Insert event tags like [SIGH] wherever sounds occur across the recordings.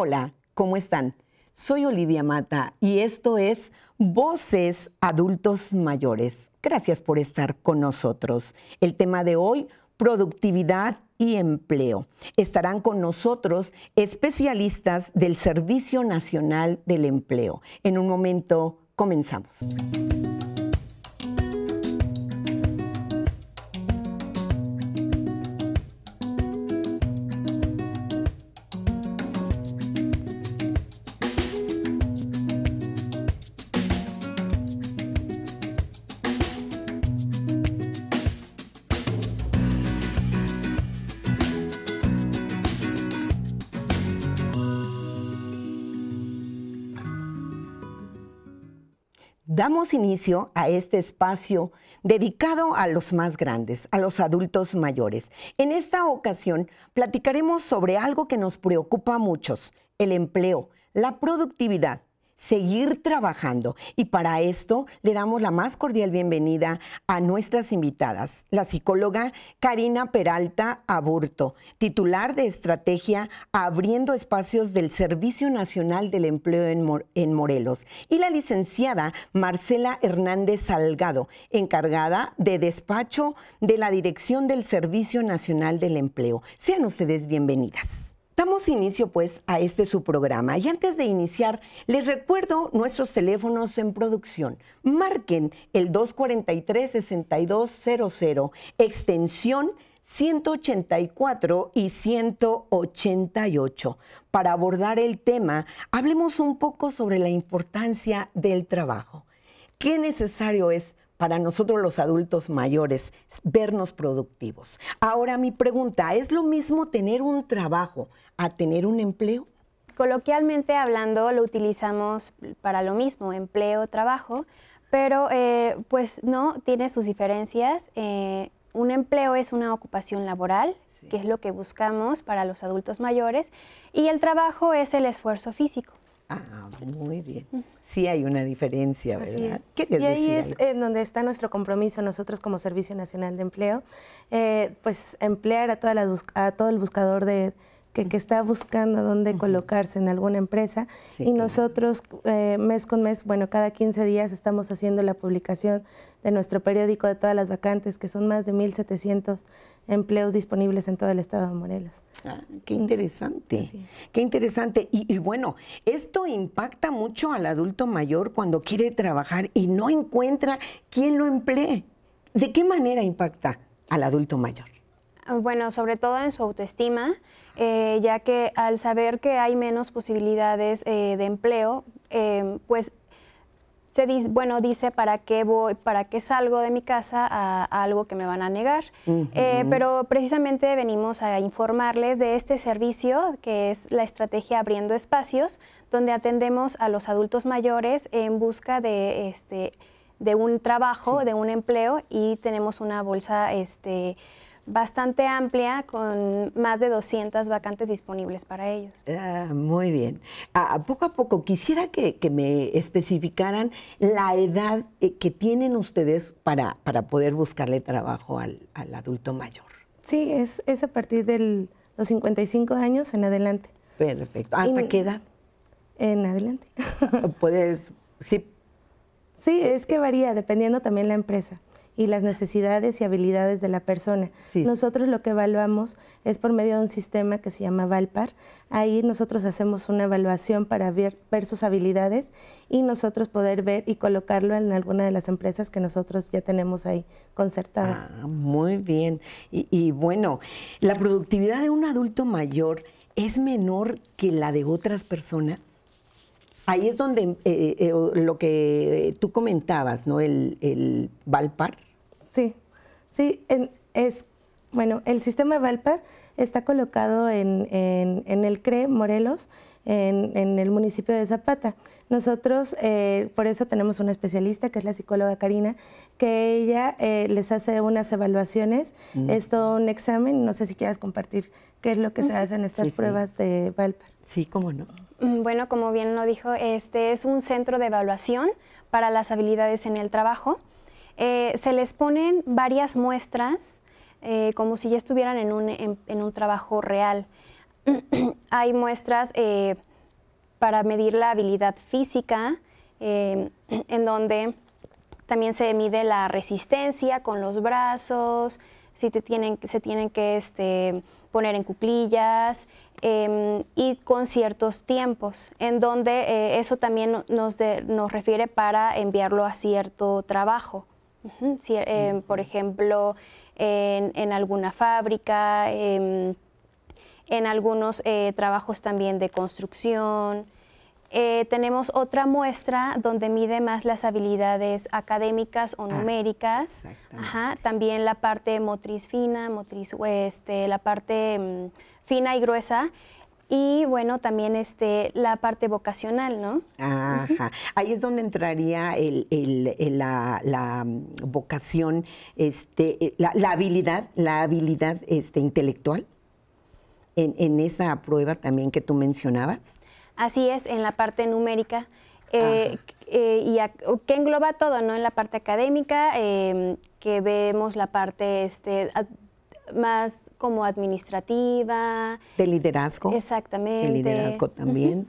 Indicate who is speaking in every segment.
Speaker 1: Hola, ¿cómo están? Soy Olivia Mata y esto es Voces Adultos Mayores. Gracias por estar con nosotros. El tema de hoy, productividad y empleo. Estarán con nosotros especialistas del Servicio Nacional del Empleo. En un momento, comenzamos. damos inicio a este espacio dedicado a los más grandes, a los adultos mayores. En esta ocasión platicaremos sobre algo que nos preocupa a muchos, el empleo, la productividad seguir trabajando. Y para esto le damos la más cordial bienvenida a nuestras invitadas, la psicóloga Karina Peralta Aburto, titular de Estrategia Abriendo Espacios del Servicio Nacional del Empleo en, Morelos, y la licenciada Marcela Hernández Salgado, encargada de despacho de la Dirección del Servicio Nacional del Empleo. Sean ustedes bienvenidas. Damos inicio pues a este su programa y antes de iniciar les recuerdo nuestros teléfonos en producción. Marquen el 243-6200 extensión 184 y 188. Para abordar el tema, hablemos un poco sobre la importancia del trabajo. ¿Qué necesario es para nosotros los adultos mayores vernos productivos? Ahora mi pregunta, ¿es lo mismo tener un trabajo a tener un empleo?
Speaker 2: Coloquialmente hablando lo utilizamos para lo mismo, empleo, trabajo, pero eh, pues no, tiene sus diferencias. Eh, un empleo es una ocupación laboral, que es lo que buscamos para los adultos mayores, y el trabajo
Speaker 3: es el esfuerzo físico.
Speaker 1: Ah, muy bien. Sí hay una diferencia, ¿verdad? y ahí es
Speaker 3: en donde está nuestro compromiso nosotros como Servicio Nacional de Empleo, eh, pues emplear a, a todo el buscador de, que, está buscando dónde colocarse en alguna empresa. y nosotros eh, mes con mes, bueno, cada 15 días estamos haciendo la publicación de nuestro periódico de todas las vacantes, que son más de 1.700 empleos disponibles en todo el estado de Morelos. Ah, qué interesante, qué interesante.
Speaker 1: Y, y, bueno, esto impacta mucho al adulto mayor cuando quiere trabajar y no encuentra quién lo emplee. ¿De qué manera impacta al adulto mayor?
Speaker 2: Bueno, sobre todo en su autoestima, eh, ya que al saber que hay menos posibilidades eh, de empleo, eh, pues se dice, bueno, dice para qué voy, para qué salgo de mi casa a, algo que me van a negar. pero precisamente venimos a informarles de este servicio que es la estrategia Abriendo Espacios, donde atendemos a los adultos mayores en busca de, este, de un trabajo, de un empleo y tenemos una bolsa este, bastante amplia con más de 200 vacantes disponibles para ellos.
Speaker 1: Ah, muy bien. A ah, poco a poco, quisiera que, me especificaran la edad eh, que tienen ustedes para, para poder buscarle trabajo al, adulto mayor.
Speaker 3: Sí, es, es a partir de los 55 años en adelante.
Speaker 1: Perfecto. ¿Hasta qué edad?
Speaker 3: En adelante.
Speaker 1: [LAUGHS] Puedes,
Speaker 3: sí. Sí, es que varía dependiendo también la empresa y las necesidades y habilidades de la persona. Nosotros lo que evaluamos es por medio de un sistema que se llama Valpar. Ahí nosotros hacemos una evaluación para ver, sus habilidades y nosotros poder ver y colocarlo en alguna de las empresas que nosotros ya tenemos ahí concertadas.
Speaker 1: Ah, muy bien. Y, bueno, la productividad de un adulto mayor es menor que la de otras personas. Ahí es donde eh, eh, eh, lo que tú comentabas, ¿no? El, el Valpar
Speaker 3: Sí, sí, es, bueno, el sistema de Valpar está colocado en, el CRE Morelos, en, el municipio de Zapata. Nosotros, eh, por eso tenemos una especialista, que es la psicóloga Karina, que ella eh, les hace unas evaluaciones, mm. es todo un examen, no sé si quieras compartir qué es lo que se mm. hace en estas pruebas de Valpar. Sí, cómo no.
Speaker 2: Mm, bueno, como bien lo dijo, este es un centro de evaluación para las habilidades en el trabajo. Eh, se les ponen varias muestras eh, como si ya estuvieran en un, en, un trabajo real. [CLEARS THROAT] Hay muestras eh, para medir la habilidad física, em, [CLEARS THROAT] en donde también se mide la resistencia con los brazos, si te tienen, se tienen que este, poner en cuclillas em, y con ciertos tiempos, en donde eso también nos refiere para enviarlo a cierto trabajo. Eh, por ejemplo, en, alguna fábrica, em, en, algunos eh, trabajos también de construcción. Eh, tenemos otra muestra donde mide más las habilidades académicas o ah, numéricas, también la parte motriz fina, motriz oeste, la parte mm, fina y gruesa, y bueno, también este, la parte vocacional, ¿no?
Speaker 1: Ajá. Ahí es donde entraría el, la, mm, vocación, este, eh, la, habilidad, la habilidad este, intelectual en, esa prueba también que tú mencionabas.
Speaker 2: Así es, en la parte numérica. Eh, eh y que engloba todo, ¿no? En la parte académica, em, que vemos la parte este, más como administrativa.
Speaker 1: De liderazgo. Exactamente. De liderazgo también.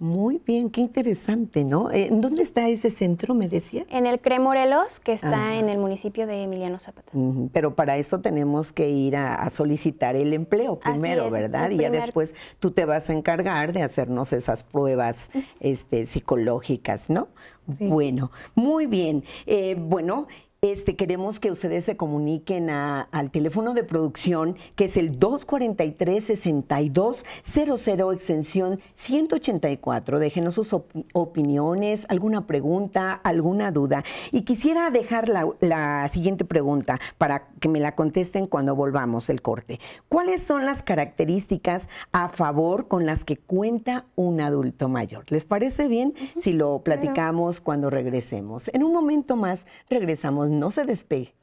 Speaker 1: Muy bien, qué interesante, ¿no? Eh, ¿Dónde está ese centro, me decía?
Speaker 2: En el CRE Morelos, que está ah. en el municipio de Emiliano Zapata.
Speaker 1: Pero para eso tenemos que ir a, solicitar el empleo primero, ¿verdad? Y ya después tú te vas a encargar de hacernos esas pruebas este, psicológicas, ¿no? Bueno, muy bien. Eh, bueno, este, queremos que ustedes se comuniquen al teléfono de producción, que es el 243-6200, extensión 184. Déjenos sus opiniones, alguna pregunta, alguna duda. Y quisiera dejar la, siguiente pregunta para que me la contesten cuando volvamos el corte. ¿Cuáles son las características a favor con las que cuenta un adulto mayor? ¿Les parece bien si lo platicamos cuando regresemos? En un momento más regresamos no se despegue.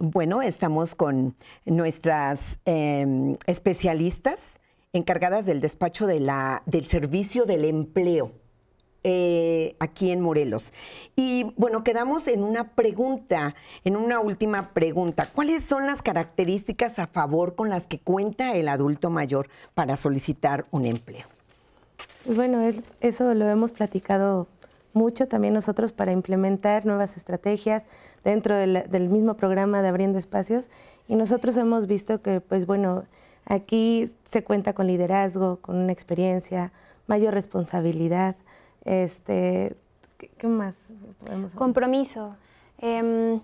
Speaker 1: Bueno, estamos con nuestras em, especialistas encargadas del despacho de la, del servicio del empleo eh, aquí en Morelos. Y bueno, quedamos en una pregunta, en una última pregunta. ¿Cuáles son las características a favor con las que cuenta el adulto mayor para solicitar un empleo?
Speaker 3: Pues bueno, eso lo hemos platicado mucho también nosotros para implementar nuevas estrategias dentro del, del mismo programa de Abriendo Espacios. Y nosotros hemos visto que, pues bueno, aquí se cuenta con liderazgo, con una experiencia, mayor responsabilidad, este, ¿qué, más?
Speaker 2: Compromiso. Em,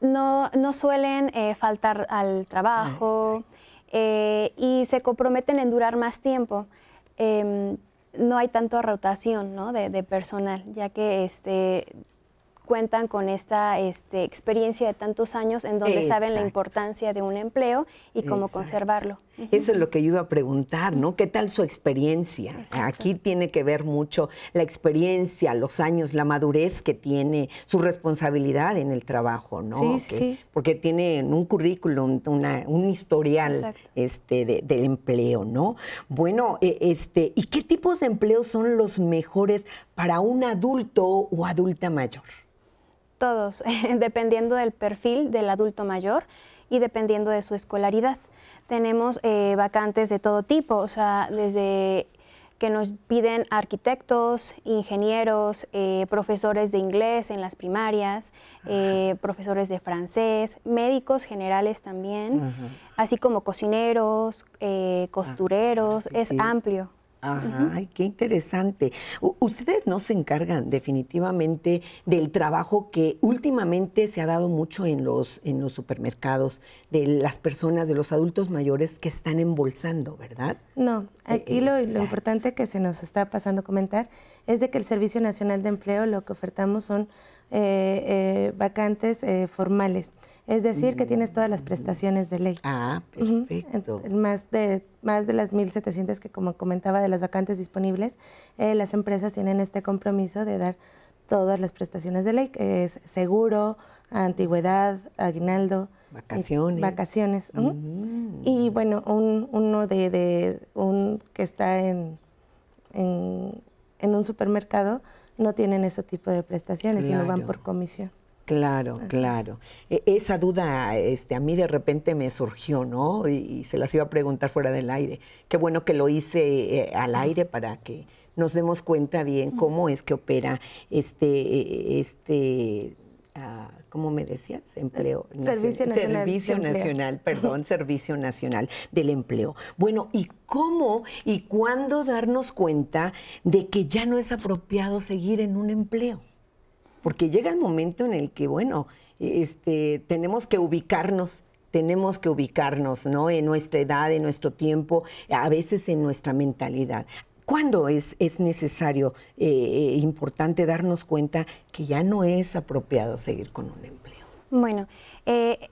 Speaker 2: no, no, suelen eh, faltar al trabajo ah, eh, y se comprometen en durar más tiempo. Em, no hay tanto rotación de, de, personal, ya que este, cuentan con esta este, experiencia de tantos años en donde saben la importancia de un empleo y cómo conservarlo.
Speaker 1: Eso es lo que yo iba a preguntar, ¿no? ¿Qué tal su experiencia? Aquí tiene que ver mucho la experiencia, los años, la madurez que tiene, su responsabilidad en el trabajo, ¿no? Sí, sí. Porque tiene un currículum, un historial este, del empleo, ¿no? Bueno, e, este, ¿y qué tipos de empleos son los mejores para un adulto o adulta mayor?
Speaker 2: Todos, [LAUGHS] dependiendo del perfil del adulto mayor y dependiendo de su escolaridad. Tenemos eh, vacantes de todo tipo, o sea, desde que nos piden arquitectos, ingenieros, eh, profesores de inglés en las primarias, eh, profesores de francés, médicos generales también, así como cocineros, ah, costureros, es amplio.
Speaker 1: Ay, qué interesante. ustedes no se encargan definitivamente del trabajo que últimamente se ha dado mucho en los, en los supermercados, de las personas, de los
Speaker 3: adultos mayores que están embolsando, ¿verdad? No, e, aquí lo, importante que se nos está pasando a comentar es de que el Servicio Nacional de Empleo lo que ofertamos son eh, eh, vacantes eh, formales. Es decir, que tienes todas las prestaciones de ley. Ah, perfecto. Más de, más de las 1.700 que, como comentaba, de las vacantes disponibles, eh, las empresas tienen este compromiso de dar todas las prestaciones de ley, que es seguro, antigüedad, aguinaldo. Vacaciones. Vacaciones. Mm. Y bueno, uno de, de, un que está en, en, un supermercado no tienen ese tipo de prestaciones, sino van por comisión.
Speaker 1: Claro, claro. E, esa duda este, a mí de repente me surgió, ¿no? Y, se las iba a preguntar fuera del aire. Qué bueno que lo hice eh, al aire para que nos demos cuenta bien cómo es que opera este, este ah, ¿cómo me decías? Empleo. Servicio Nacional. Servicio Nacional, perdón, Servicio Nacional del Empleo. Bueno, ¿y cómo y cuándo darnos cuenta de que ya no es apropiado seguir en un empleo? porque llega el momento en el que, bueno, este, tenemos que ubicarnos tenemos que ubicarnos, ¿no? En nuestra edad, en nuestro tiempo, a veces en nuestra mentalidad. ¿Cuándo es, necesario, e importante darnos cuenta que ya no es apropiado seguir con un empleo?
Speaker 2: Bueno, eh,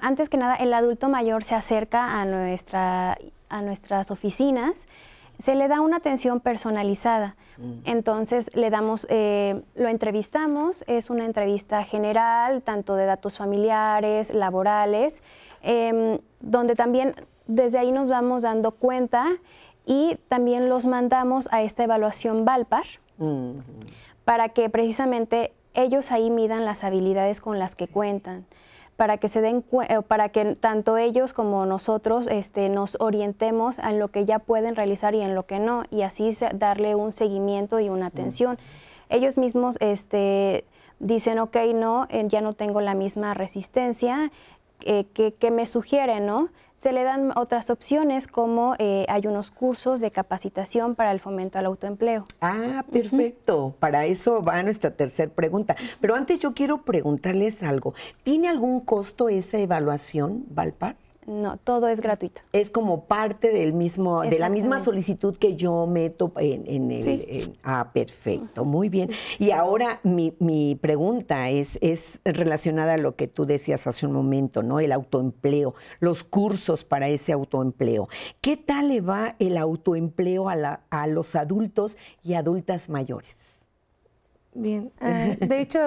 Speaker 2: antes que nada, el adulto mayor se acerca a, nuestra, a nuestras oficinas se le da una atención personalizada. Mm. Entonces le damos, eh, lo entrevistamos, es una entrevista general, tanto de datos familiares, laborales, em, donde también desde ahí nos vamos dando cuenta y también los mandamos a esta evaluación Valpar mm. para que precisamente ellos ahí midan las habilidades con las que cuentan para que se den eh, para que tanto ellos como nosotros este, nos orientemos en lo que ya pueden realizar y en lo que no, y así darle un seguimiento y una atención. Ellos mismos este, dicen, ok, no, eh, ya no tengo la misma resistencia, eh, que, me sugiere? ¿no? Se le dan otras opciones como eh, hay unos cursos de capacitación para el fomento al autoempleo.
Speaker 1: Ah, perfecto. Para eso va nuestra tercera pregunta. Pero antes yo quiero preguntarles algo. ¿Tiene algún costo esa evaluación, Valpar? No, todo es gratuito. Es como parte del mismo, de la misma solicitud que yo meto en, el. ah, perfecto, muy bien. Y ahora mi, pregunta es, es relacionada a lo que tú decías hace un momento, ¿no? El autoempleo, los cursos para ese autoempleo. ¿Qué tal le va el autoempleo a, la, a los adultos y adultas mayores?
Speaker 3: Bien. [LAUGHS] Ah, de hecho,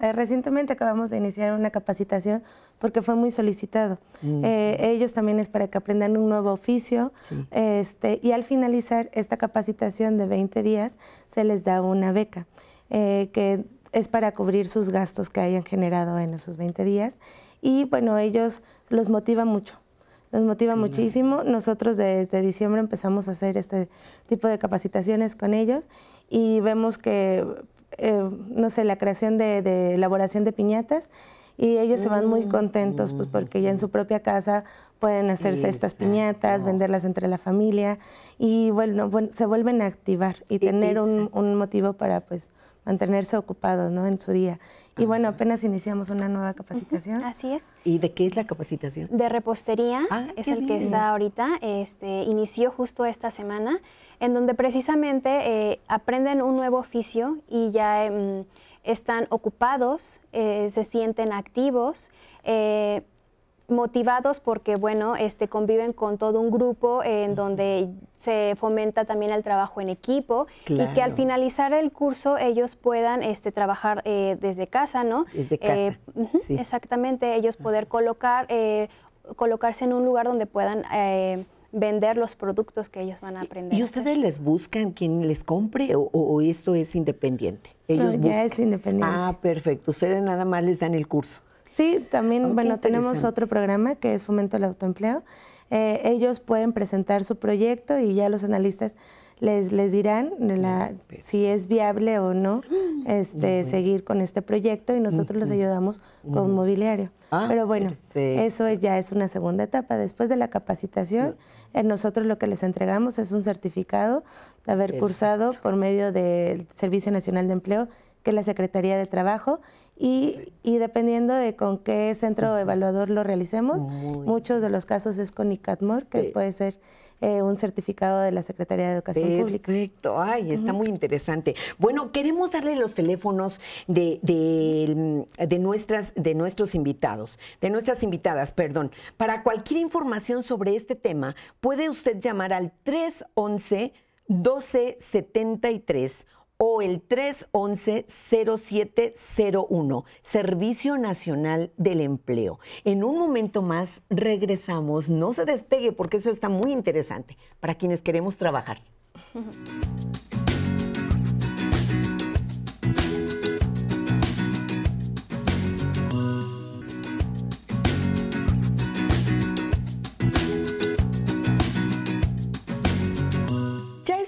Speaker 3: recientemente acabamos de iniciar una capacitación porque fue muy solicitado. Mm. Eh, ellos también es para que aprendan un nuevo oficio. Este, y al finalizar esta capacitación de 20 días, se les da una beca, eh, que es para cubrir sus gastos que hayan generado en esos 20 días. Y bueno, ellos los motiva mucho. los motiva muchísimo. Nosotros desde diciembre empezamos a hacer este tipo de capacitaciones con ellos y vemos que eh, no sé, la creación de, elaboración de piñatas y ellos se van muy mm. contentos pues porque ya en su propia casa pueden hacerse estas piñatas, venderlas entre la familia y bueno, se vuelven a activar y, tener un, un, motivo para pues mantenerse ocupados ¿no? en su día. Y ah. bueno, apenas iniciamos una nueva capacitación. Así es. ¿Y de qué es la capacitación?
Speaker 2: De repostería, ah, es el que está ahorita. Este, inició justo esta semana, en donde precisamente eh, aprenden un nuevo oficio y ya em, están ocupados, eh, se sienten activos. Eh, motivados porque bueno este conviven con todo un grupo en donde se fomenta también el trabajo en equipo y que al finalizar el curso ellos puedan este trabajar eh, desde casa no
Speaker 1: desde eh,
Speaker 2: casa exactamente ellos ah. poder colocar eh, colocarse en un lugar donde puedan vender los productos que ellos van a aprender. ¿Y
Speaker 1: ustedes les buscan quien les compre o, esto es independiente? Ah, ellos ya es independiente. Ah, perfecto. Ustedes
Speaker 3: nada más les dan el curso. Sí, también, ah, bueno, tenemos otro programa que es Fomento del Autoempleo. Eh, ellos pueden presentar su proyecto y ya los analistas les, les dirán ah, si es viable o no ah, este, seguir con este proyecto y nosotros los ayudamos con mobiliario. Pero bueno, eso ya es una segunda etapa. Después de la capacitación, eh, nosotros lo que les entregamos es un certificado de haber cursado por medio del Servicio Nacional de Empleo, que es la Secretaría de Trabajo, y, dependiendo de con qué centro evaluador lo realicemos, muchos de los casos es con ICATMOR, que puede ser eh, un certificado de la Secretaría de Educación Pública.
Speaker 1: Perfecto, ay, está muy interesante. Bueno, queremos darle los teléfonos de, nuestras, de nuestros invitados, de nuestras invitadas, perdón. Para cualquier información sobre este tema, puede usted llamar al 311 1273 o el 311-0701, Servicio Nacional del Empleo. En un momento más regresamos, no se despegue porque eso está muy interesante para quienes queremos trabajar.
Speaker 3: [LAUGHS]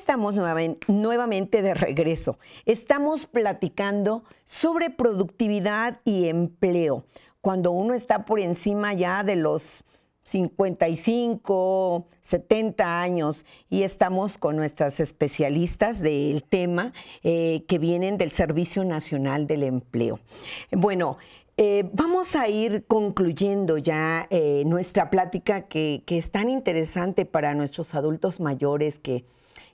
Speaker 1: estamos nuevamente de regreso. Estamos platicando sobre productividad y empleo. Cuando uno está por encima ya de los 55, 70 años y estamos con nuestras especialistas del tema eh, que vienen del Servicio Nacional del Empleo. Bueno, eh, vamos a ir concluyendo ya eh, nuestra plática que, es tan interesante para nuestros adultos mayores que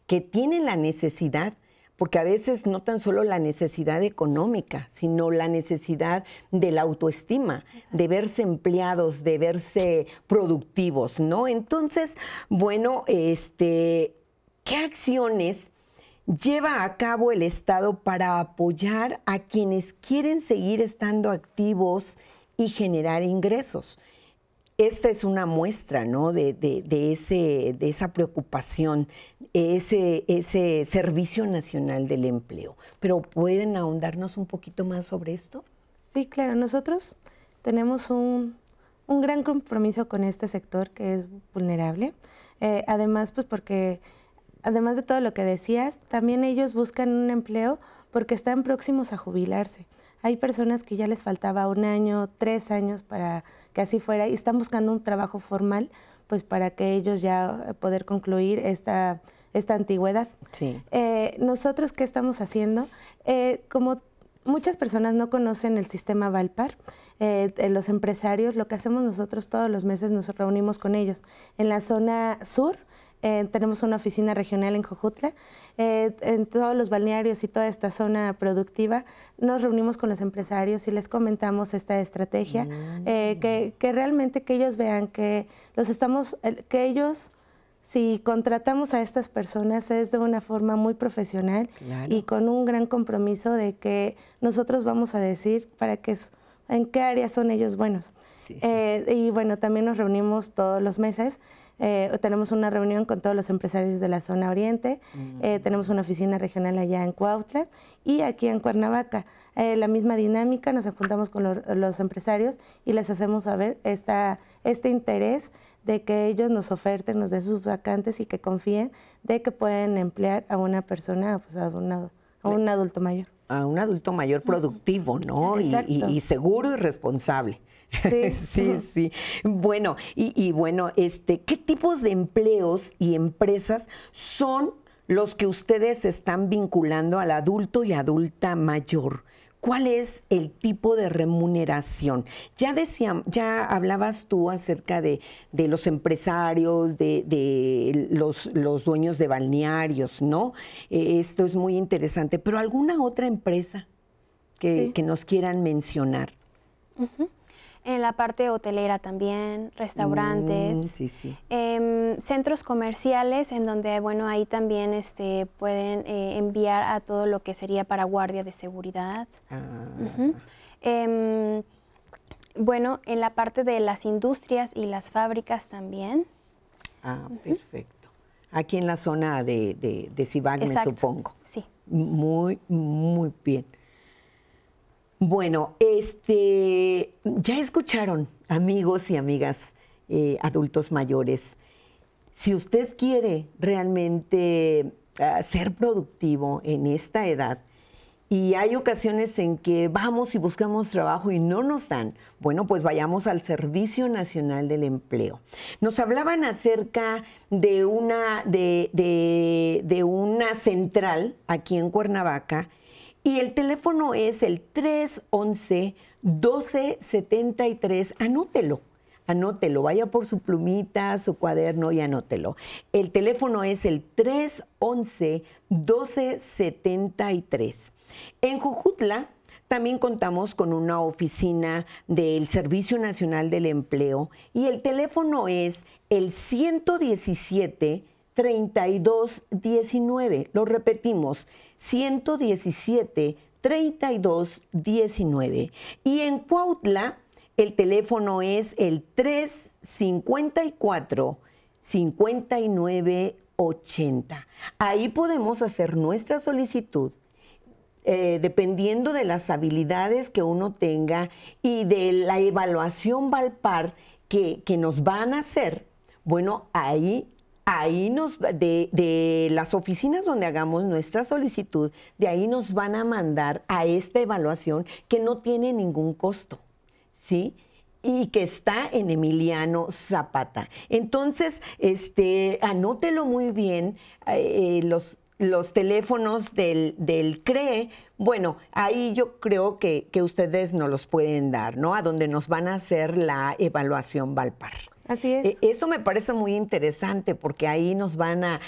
Speaker 1: que tienen la necesidad porque a veces no tan solo la necesidad económica, sino la necesidad de la autoestima, de verse empleados, de verse productivos, ¿no? Entonces, bueno, este, ¿qué acciones lleva a cabo el Estado para apoyar a quienes quieren seguir estando activos y generar ingresos? esta es una muestra ¿no? de, esa preocupación, ese, ese Servicio Nacional del Empleo. Pero ¿pueden ahondarnos un poquito más sobre esto? Sí,
Speaker 3: claro, nosotros tenemos un, gran compromiso con este sector que es vulnerable. Eh, además, pues porque, además de todo lo que decías, también ellos buscan un empleo porque están próximos a jubilarse. Hay personas que ya les faltaba un año, tres años para que así fuera y están buscando un trabajo formal pues para que ellos ya eh, poder concluir esta, esta antigüedad. Sí. Eh, nosotros, ¿qué estamos haciendo? Eh, como muchas personas no conocen el sistema Valpar, los empresarios, lo que hacemos nosotros todos los meses nos reunimos con ellos. En la zona sur eh, tenemos una oficina regional en Jojutla. Eh, en todos los balnearios y toda esta zona productiva nos reunimos con los empresarios y les comentamos esta estrategia, mm. eh, que, realmente que ellos vean que los estamos, que ellos si contratamos a estas personas es de una forma muy profesional y con un gran compromiso de que nosotros vamos a decir para qué en qué áreas son ellos buenos. y bueno, también nos reunimos todos los meses eh, tenemos una reunión con todos los empresarios de la zona oriente, mm. eh, tenemos una oficina regional allá en Cuautla y aquí en Cuernavaca. Eh, la misma dinámica, nos juntamos con los empresarios y les hacemos saber este interés de que ellos nos oferten, nos den sus vacantes y que confíen de que pueden emplear a una persona, pues, a un adulto mayor
Speaker 1: a un adulto mayor productivo, ¿no? Y, y, seguro y responsable. [LAUGHS] Sí, sí, sí. Bueno, y, y, bueno, este, ¿qué tipos de empleos y empresas son los que ustedes están vinculando al adulto y adulta mayor? ¿Cuál es el tipo de remuneración? Ya, ya hablabas tú acerca de, los empresarios, de, los, los, dueños de balnearios, ¿no? Eh, esto es muy interesante, pero ¿alguna otra empresa que, nos quieran mencionar?
Speaker 2: en la parte hotelera también, restaurantes, mm, em, centros comerciales en donde, bueno, ahí también este, pueden eh, enviar a todo lo que sería para guardia de seguridad. Ah. Em, bueno, en la parte de las industrias y las fábricas también.
Speaker 1: Ah, perfecto. Aquí en la zona de, de, de me supongo. Sí. Muy, muy bien. Bueno, este, ya escucharon, amigos y amigas eh, adultos mayores. Si usted quiere realmente eh, ser productivo en esta edad, y hay ocasiones en que vamos y buscamos trabajo y no nos dan. Bueno, pues vayamos al Servicio Nacional del Empleo. Nos hablaban acerca de, de una central aquí en Cuernavaca y el teléfono es el 311-1273. Anótelo, anótelo. Vaya por su plumita, su cuaderno y anótelo. El teléfono es el 311-1273. En Jujutla también contamos con una oficina del Servicio Nacional del Empleo y el teléfono es el 117 3219. Lo repetimos, 117 19. Y en Cuautla, el teléfono es el 354 5980. Ahí podemos hacer nuestra solicitud. Eh, dependiendo de las habilidades que uno tenga y de la evaluación Valpar que, que nos van a hacer, bueno, ahí Ahí nos, de, de, las oficinas donde hagamos nuestra solicitud, de ahí nos van a mandar a esta evaluación que no tiene ningún costo, ¿sí? Y que está en Emiliano Zapata. Entonces, este, anótelo muy bien, eh, los, los teléfonos del, del, CREE, bueno, ahí yo creo que, que ustedes nos los pueden dar, ¿no? A donde nos van a hacer la evaluación Valpar. Así es. E, eso me parece muy interesante porque ahí nos van a,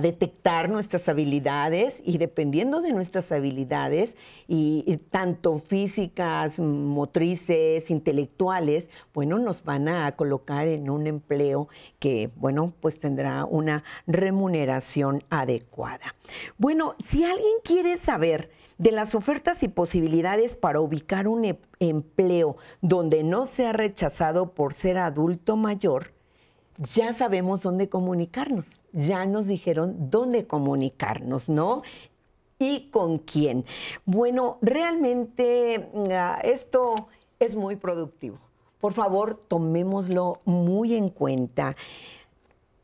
Speaker 1: detectar nuestras habilidades y dependiendo de nuestras habilidades, y, tanto físicas, motrices, intelectuales, bueno, nos van a colocar en un empleo que, bueno, pues tendrá una remuneración adecuada. Bueno, si alguien quiere saber de las ofertas y posibilidades para ubicar un em, empleo donde no sea rechazado por ser adulto, mayor, ya sabemos dónde comunicarnos, ya nos dijeron dónde comunicarnos, ¿no? ¿Y con quién? Bueno, realmente mm, ah, esto es muy productivo. Por favor, tomémoslo muy en cuenta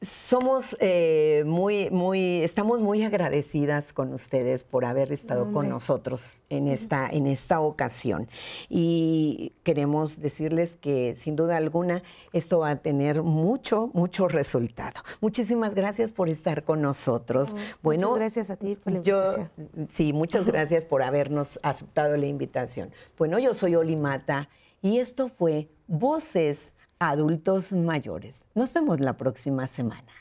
Speaker 1: somos eh, muy, muy, estamos muy agradecidas con ustedes por haber estado con nosotros en esta, en esta ocasión. Y queremos decirles que sin duda alguna esto va a tener mucho, mucho resultado. Muchísimas gracias por estar con nosotros. bueno, muchas gracias
Speaker 3: a ti por la invitación.
Speaker 1: sí, muchas [LAUGHS] gracias por habernos aceptado la invitación. Bueno, yo soy Olimata y esto fue Voces adultos mayores. Nos vemos la próxima semana.